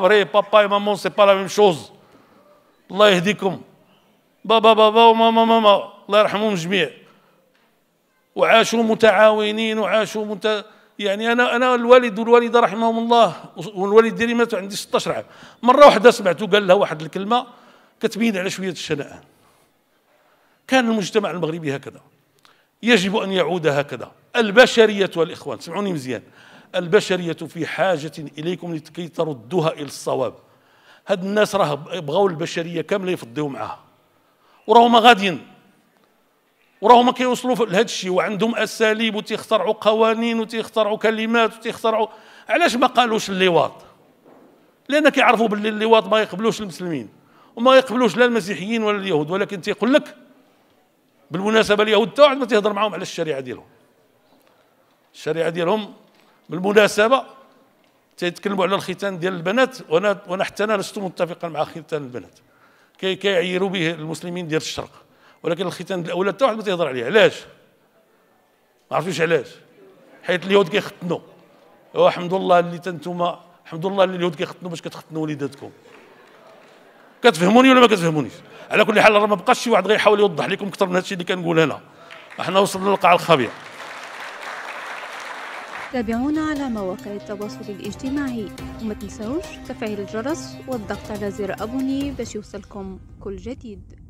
vrai, papa et maman, c'est pas la même chose. الله يهديكم بابا بابا وماما ماما الله يرحمهم جميع وعاشوا متعاونين وعاشوا مت... يعني انا انا الوالد والوالده رحمهم الله والوالد ديالي مات عندي 16 عام مره واحده سمعته قال لها واحد الكلمه كتبين على شويه الشنآن كان المجتمع المغربي هكذا يجب ان يعود هكذا البشريه والاخوان سمعوني مزيان البشرية في حاجة إليكم لكي تردوها إلى الصواب هاد الناس راه بغاو البشرية كاملة يفضيو معاها وراهو ما غاديين وراهو ما كيوصلوا لهاد الشيء وعندهم أساليب وتيخترعوا قوانين وتيخترعوا كلمات وتيخترعوا علاش ما قالوش اللواط لأن كيعرفوا باللي اللواط ما يقبلوش المسلمين وما يقبلوش لا المسيحيين ولا اليهود ولكن تيقول لك بالمناسبة اليهود حتى واحد ما تيهضر معاهم على الشريعة ديالهم الشريعة ديالهم بالمناسبه تيتكلموا على الختان ديال البنات وانا وانا حتى انا لست متفقا مع ختان البنات كي كيعيروا به المسلمين ديال الشرق ولكن الختان ديال الاولاد حتى واحد ما تيهضر عليه علاش ما عرفتوش علاش حيت اليهود كيختنوا وحمد الله اللي تنتوما الحمد لله اللي اليهود كيختنوا باش كتختنوا وليداتكم كتفهموني ولا ما كتفهمونيش على كل حال راه ما بقاش شي واحد غيحاول يوضح لكم اكثر من هادشي اللي كنقول انا احنا وصلنا للقاع الخبيئه تابعونا على مواقع التواصل الاجتماعي وما تنسوش تفعيل الجرس والضغط على زر أبوني باش يوصلكم كل جديد